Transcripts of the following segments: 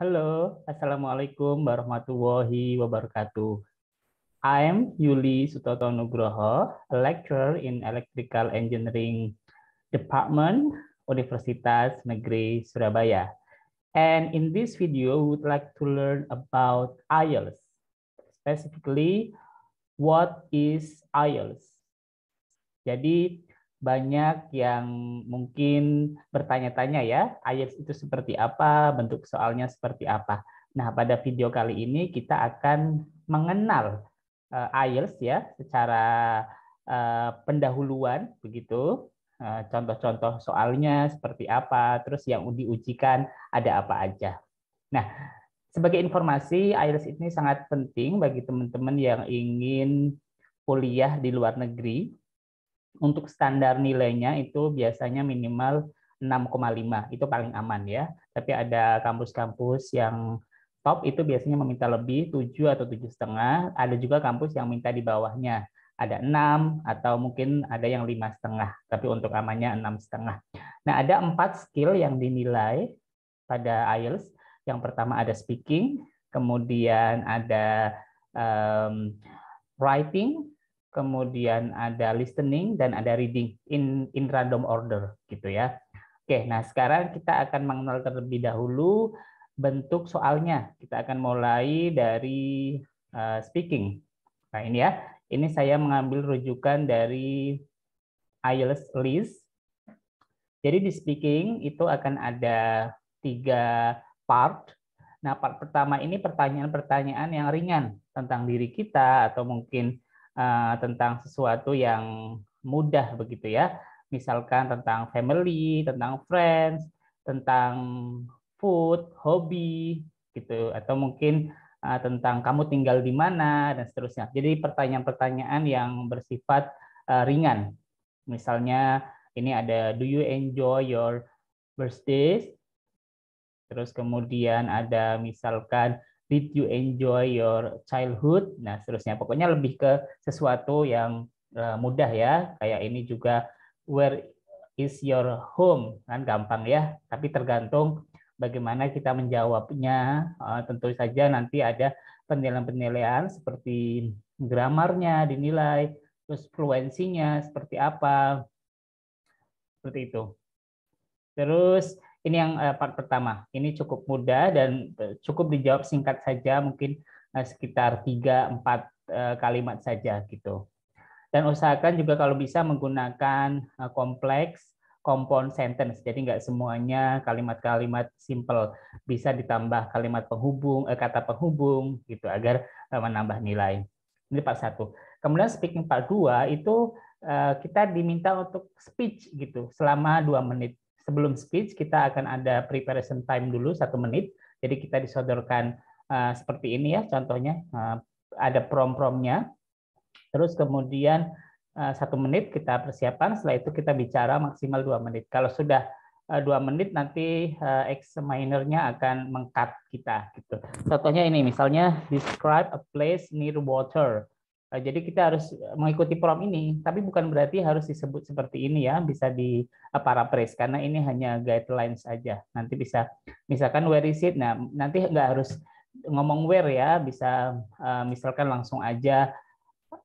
Halo, Assalamualaikum warahmatullahi wabarakatuh. I'm Yuli Sutoto Nugroho, lecturer in Electrical Engineering Department, Universitas Negeri Surabaya. And in this video, we would like to learn about IELTS. Specifically, what is IELTS? Jadi banyak yang mungkin bertanya-tanya ya, IELTS itu seperti apa, bentuk soalnya seperti apa. Nah, pada video kali ini kita akan mengenal IELTS eh, ya secara eh, pendahuluan begitu. Eh, contoh-contoh soalnya seperti apa, terus yang diujikan ada apa aja. Nah, sebagai informasi IELTS ini sangat penting bagi teman-teman yang ingin kuliah di luar negeri untuk standar nilainya itu biasanya minimal 6,5 itu paling aman ya. Tapi ada kampus-kampus yang top itu biasanya meminta lebih 7 atau tujuh setengah. Ada juga kampus yang minta di bawahnya ada enam atau mungkin ada yang lima setengah. Tapi untuk amannya enam setengah. Nah ada empat skill yang dinilai pada IELTS. Yang pertama ada speaking, kemudian ada um, writing, kemudian ada listening dan ada reading in in random order gitu ya. Oke, nah sekarang kita akan mengenal terlebih dahulu bentuk soalnya. Kita akan mulai dari uh, speaking. Nah, ini ya. Ini saya mengambil rujukan dari IELTS list. Jadi di speaking itu akan ada tiga part. Nah, part pertama ini pertanyaan-pertanyaan yang ringan tentang diri kita atau mungkin Eh, tentang sesuatu yang mudah begitu ya. Misalkan tentang family, tentang friends, tentang food, hobi gitu atau mungkin eh, tentang kamu tinggal di mana dan seterusnya. Jadi pertanyaan-pertanyaan yang bersifat eh, ringan. Misalnya ini ada do you enjoy your birthdays? Terus kemudian ada misalkan did you enjoy your childhood? Nah, seterusnya. Pokoknya lebih ke sesuatu yang eh, mudah ya. Kayak ini juga where is your home? Kan gampang ya, tapi tergantung bagaimana kita menjawabnya. Eh, tentu saja nanti ada penilaian-penilaian seperti gramarnya dinilai, terus fluensinya seperti apa. Seperti itu. Terus ini yang eh, part pertama. Ini cukup mudah dan eh, cukup dijawab singkat saja, mungkin eh, sekitar 3 4 kalimat saja gitu. Dan usahakan juga kalau bisa menggunakan kompleks compound sentence. Jadi nggak semuanya kalimat-kalimat simple bisa ditambah kalimat penghubung, kata penghubung gitu agar menambah nilai. Ini part satu. Kemudian speaking part dua itu kita diminta untuk speech gitu selama dua menit sebelum speech kita akan ada preparation time dulu satu menit. Jadi kita disodorkan uh, seperti ini ya contohnya uh, ada prom-promnya. Terus kemudian eh, satu menit kita persiapan, setelah itu kita bicara maksimal dua menit. Kalau sudah dua menit nanti ex-minernya akan mengkat kita gitu. Contohnya ini misalnya describe a place near water. Eh, jadi kita harus eh, mengikuti prom ini, tapi bukan berarti harus disebut seperti ini ya, bisa di paraphrase karena ini hanya guidelines saja. Nanti bisa misalkan where is it. Nah, nanti nggak harus ngomong where ya, bisa eh, misalkan langsung aja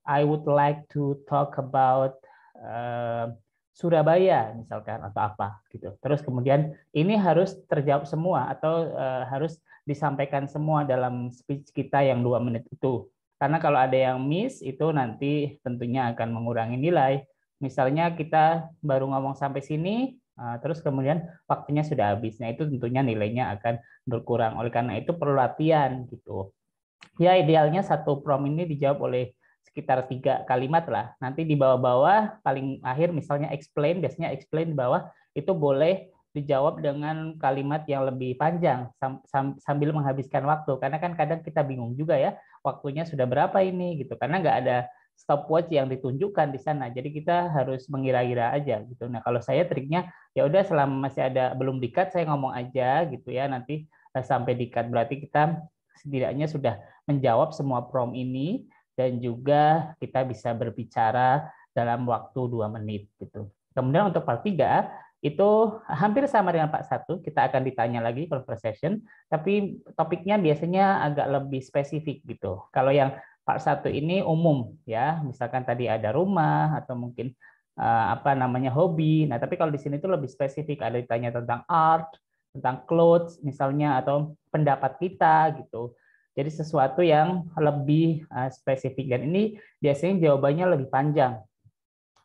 I would like to talk about uh, Surabaya misalkan atau apa gitu. Terus kemudian ini harus terjawab semua atau uh, harus disampaikan semua dalam speech kita yang dua menit itu karena kalau ada yang miss itu nanti tentunya akan mengurangi nilai. Misalnya kita baru ngomong sampai sini, eh, terus kemudian waktunya sudah habis. Nah itu tentunya nilainya akan berkurang. Oleh karena itu perlu latihan gitu. Ya idealnya satu prom ini dijawab oleh sekitar tiga kalimat lah. Nanti di bawah-bawah paling akhir misalnya explain, biasanya explain di bawah itu boleh dijawab dengan kalimat yang lebih panjang sambil menghabiskan waktu karena kan kadang kita bingung juga ya waktunya sudah berapa ini gitu karena nggak ada stopwatch yang ditunjukkan di sana jadi kita harus mengira-gira aja gitu nah kalau saya triknya ya udah selama masih ada belum dikat saya ngomong aja gitu ya nanti eh, sampai dikat berarti kita setidaknya sudah menjawab semua prom ini dan juga kita bisa berbicara dalam waktu dua menit gitu kemudian untuk part 3 itu hampir sama dengan Pak Satu kita akan ditanya lagi conversation, tapi topiknya biasanya agak lebih spesifik gitu. Kalau yang Pak Satu ini umum ya, misalkan tadi ada rumah atau mungkin eh, apa namanya hobi. Nah, tapi kalau di sini itu lebih spesifik ada ditanya tentang art, tentang clothes misalnya atau pendapat kita gitu. Jadi sesuatu yang lebih eh, spesifik dan ini biasanya jawabannya lebih panjang.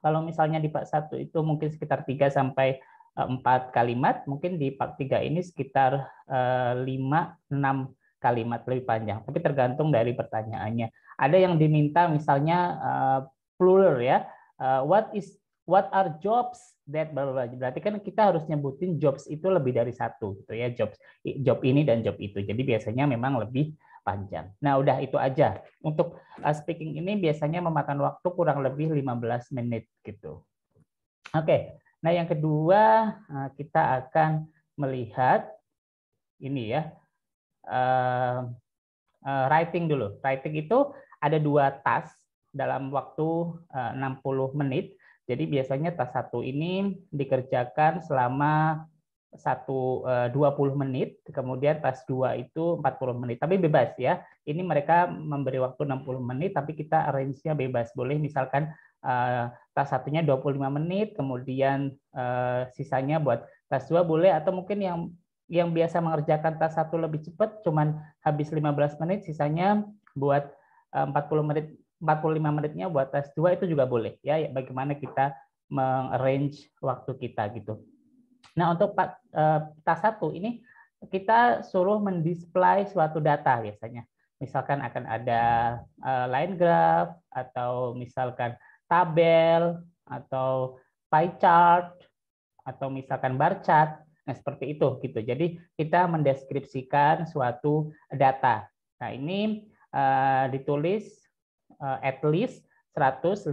Kalau misalnya di Pak Satu itu mungkin sekitar 3 sampai Eh, empat kalimat, mungkin di part 3 ini sekitar eh, lima enam kalimat lebih panjang. Tapi tergantung dari pertanyaannya. Ada yang diminta misalnya eh, plural ya. What is what are jobs that berarti kan kita harus nyebutin jobs itu lebih dari satu gitu ya jobs job ini dan job itu. Jadi biasanya memang lebih panjang. Nah, udah itu aja. Untuk speaking ini biasanya memakan waktu kurang lebih 15 menit gitu. Oke. Okay. Nah, yang kedua eh, kita akan melihat ini ya. Uh, writing dulu. Writing itu ada dua tas dalam waktu uh, 60 menit. Jadi biasanya tas satu ini dikerjakan selama satu dua puluh menit, kemudian tas dua itu 40 menit. Tapi bebas ya. Ini mereka memberi waktu 60 menit, tapi kita arrange-nya bebas. Boleh misalkan Eh, tas satunya 25 menit, kemudian eh, sisanya buat tas dua boleh atau mungkin yang yang biasa mengerjakan tas satu lebih cepat cuman habis 15 menit, sisanya buat 40 eh, menit 45 menitnya buat tas dua itu juga boleh ya, ya, bagaimana kita mengarrange waktu kita gitu. Nah, untuk tas satu ini kita suruh mendisplay suatu data biasanya. Misalkan akan ada line graph atau misalkan tabel atau pie chart atau misalkan bar chart. Nah, seperti itu gitu. Jadi kita mendeskripsikan suatu data. Nah, ini uh, ditulis uh, at least 150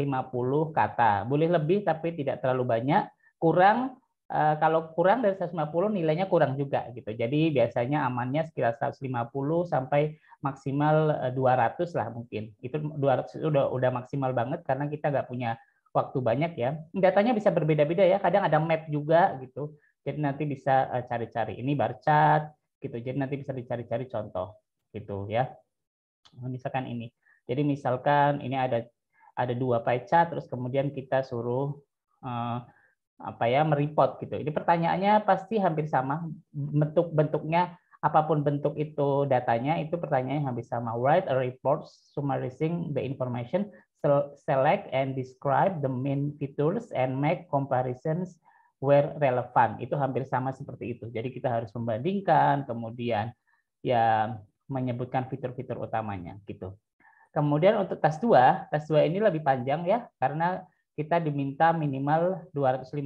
kata. Boleh lebih tapi tidak terlalu banyak. Kurang Eh, kalau kurang dari 150 nilainya kurang juga gitu. Jadi biasanya amannya sekitar 150 sampai maksimal 200 eh, lah mungkin. Itu 200 itu udah udah maksimal banget karena kita nggak punya waktu banyak ya. Datanya bisa berbeda-beda ya. Kadang ada map juga gitu. Jadi nanti bisa eh, cari-cari. Ini bar chart gitu. Jadi nanti bisa dicari-cari contoh gitu ya. Misalkan ini. Jadi misalkan ini ada ada dua pie chart terus kemudian kita suruh uh, apa ya mereport gitu. Ini pertanyaannya pasti hampir sama bentuk bentuknya apapun bentuk itu datanya itu pertanyaannya hampir sama. Write a report summarizing the information, select and describe the main features and make comparisons where relevant. Itu hampir sama seperti itu. Jadi kita harus membandingkan, kemudian ya menyebutkan fitur-fitur utamanya gitu. Kemudian untuk tas dua, tas dua ini lebih panjang ya karena kita diminta minimal 250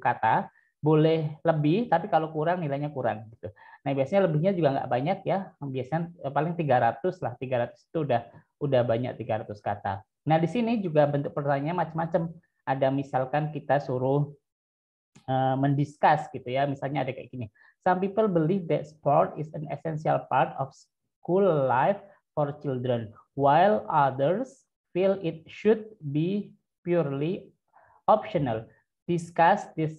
kata, boleh lebih, tapi kalau kurang nilainya kurang. Gitu. Nah biasanya lebihnya juga nggak banyak ya, biasanya eh, paling 300 lah, 300 itu udah udah banyak 300 kata. Nah di sini juga bentuk pertanyaan macam-macam. Ada misalkan kita suruh uh, eh, mendiskus gitu ya, misalnya ada kayak gini. Some people believe that sport is an essential part of school life for children, while others feel it should be purely optional. Discuss this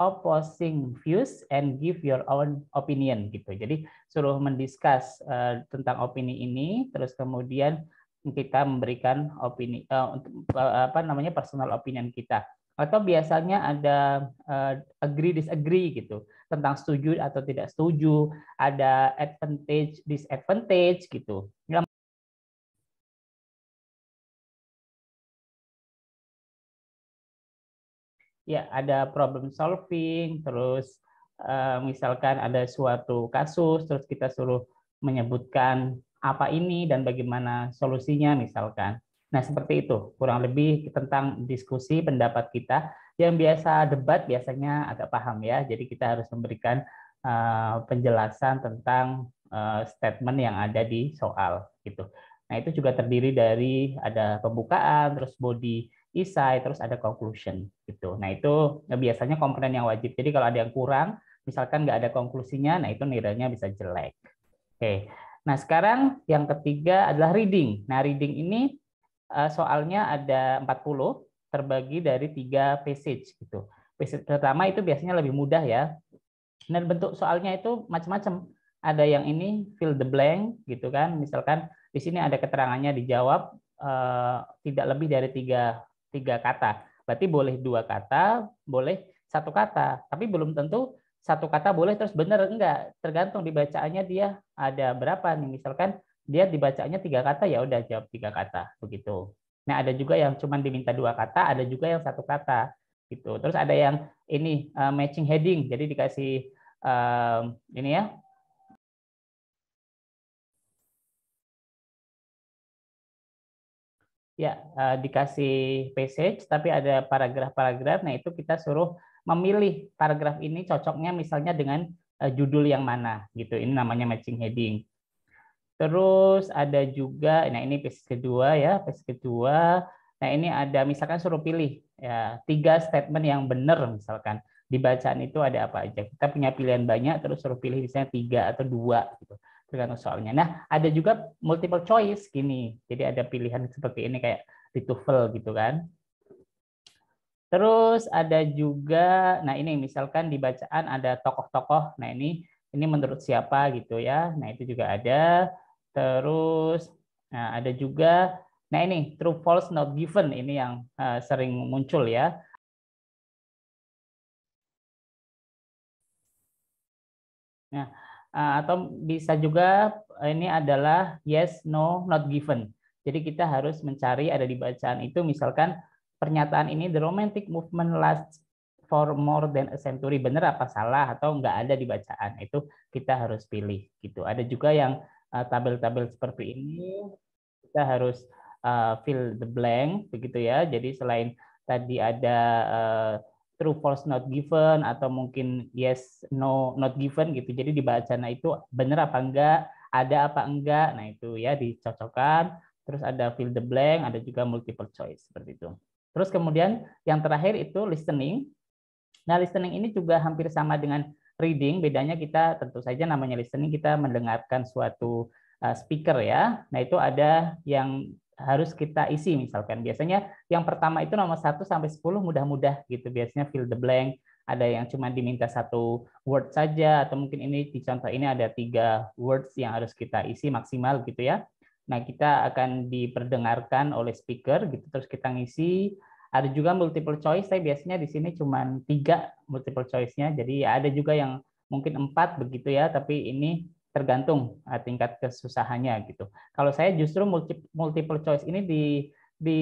opposing views and give your own opinion gitu. Jadi suruh mendiskus uh, eh, tentang opini ini, terus kemudian kita memberikan opini uh, apa namanya personal opinion kita. Atau biasanya ada uh, agree disagree gitu tentang setuju atau tidak setuju, ada advantage disadvantage gitu. ya ada problem solving, terus eh, misalkan ada suatu kasus, terus kita suruh menyebutkan apa ini dan bagaimana solusinya misalkan. Nah, seperti itu. Kurang lebih tentang diskusi pendapat kita. Yang biasa debat biasanya agak paham ya. Jadi kita harus memberikan eh, penjelasan tentang eh, statement yang ada di soal gitu. Nah, itu juga terdiri dari ada pembukaan, terus body isai, terus ada conclusion gitu. Nah itu e, biasanya komponen yang wajib. Jadi kalau ada yang kurang, misalkan nggak ada konklusinya, nah itu nilainya bisa jelek. Oke. Nah sekarang yang ketiga adalah reading. Nah reading ini e, soalnya ada 40 terbagi dari tiga passage gitu. Passage pertama itu biasanya lebih mudah ya. Dan bentuk soalnya itu macam-macam. Ada yang ini fill the blank gitu kan. Misalkan di sini ada keterangannya dijawab e, tidak lebih dari tiga tiga kata. Berarti boleh dua kata, boleh satu kata. Tapi belum tentu satu kata boleh terus benar enggak. Tergantung dibacaannya dia ada berapa nih. Misalkan dia dibacanya tiga kata, ya udah jawab tiga kata begitu. Nah ada juga yang cuma diminta dua kata, ada juga yang satu kata gitu. Terus ada yang ini eh, matching heading, jadi dikasih eh, ini ya ya eh, dikasih passage tapi ada paragraf-paragraf nah itu kita suruh memilih paragraf ini cocoknya misalnya dengan eh, judul yang mana gitu ini namanya matching heading terus ada juga nah ini passage kedua ya passage kedua nah ini ada misalkan suruh pilih ya tiga statement yang benar misalkan di bacaan itu ada apa aja kita punya pilihan banyak terus suruh pilih misalnya tiga atau dua gitu tergantung soalnya. Nah, ada juga multiple choice gini. Jadi ada pilihan seperti ini kayak di TOEFL gitu kan. Terus ada juga, nah ini misalkan di bacaan ada tokoh-tokoh. Nah ini ini menurut siapa gitu ya. Nah itu juga ada. Terus nah ada juga, nah ini true false not given ini yang uh, sering muncul ya. Nah Eh, atau bisa juga eh, ini adalah yes, no, not given. Jadi kita harus mencari ada di bacaan itu misalkan pernyataan ini the romantic movement lasts for more than a century. Benar apa salah atau enggak ada di bacaan. Itu kita harus pilih gitu. Ada juga yang eh, tabel-tabel seperti ini kita harus fill the blank begitu ya. Jadi selain tadi ada true false not given atau mungkin yes no not given gitu. Jadi di nah itu benar apa enggak, ada apa enggak. Nah, itu ya dicocokkan. Terus ada fill the blank, ada juga multiple choice seperti itu. Terus kemudian yang terakhir itu listening. Nah, listening ini juga hampir sama dengan reading, bedanya kita tentu saja namanya listening kita mendengarkan suatu eh, speaker ya. Nah, itu ada yang harus kita isi misalkan. Biasanya yang pertama itu nomor 1 sampai 10 mudah-mudah gitu. Biasanya fill the blank, ada yang cuma diminta satu word saja atau mungkin ini di contoh ini ada tiga words yang harus kita isi maksimal gitu ya. Nah, kita akan diperdengarkan oleh speaker gitu terus kita ngisi ada juga multiple choice saya biasanya di sini cuma tiga multiple choice-nya jadi ada juga yang mungkin empat begitu ya tapi ini tergantung eh, tingkat kesusahannya gitu. Kalau saya justru multiple choice ini di di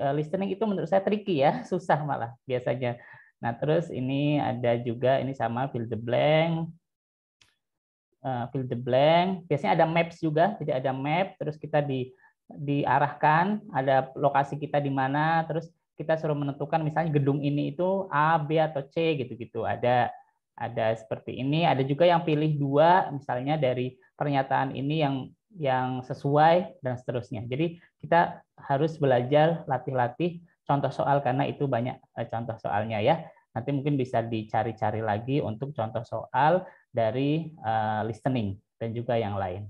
eh, listening itu menurut saya tricky ya, susah malah biasanya. Nah, terus ini ada juga ini sama fill the blank. Eh, fill the blank. Biasanya ada maps juga, jadi ada map terus kita di diarahkan ada lokasi kita di mana, terus kita suruh menentukan misalnya gedung ini itu A, B atau C gitu-gitu. Ada ada seperti ini, ada juga yang pilih dua misalnya dari pernyataan ini yang yang sesuai dan seterusnya. Jadi kita harus belajar latih-latih contoh soal karena itu banyak eh, contoh soalnya ya. Nanti mungkin bisa dicari-cari lagi untuk contoh soal dari uh, listening dan juga yang lain.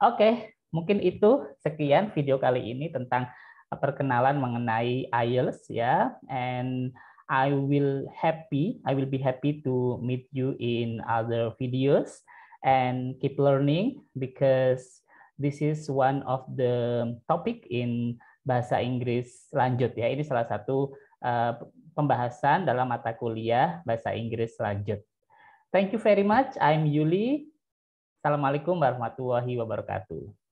Oke, mungkin itu sekian video kali ini tentang eh, perkenalan mengenai IELTS ya and I will happy, I will be happy to meet you in other videos and keep learning because this is one of the topic in bahasa Inggris lanjut ya. Ini salah satu uh, pembahasan dalam mata kuliah bahasa Inggris lanjut. Thank you very much. I'm Yuli. Assalamualaikum warahmatullahi wabarakatuh.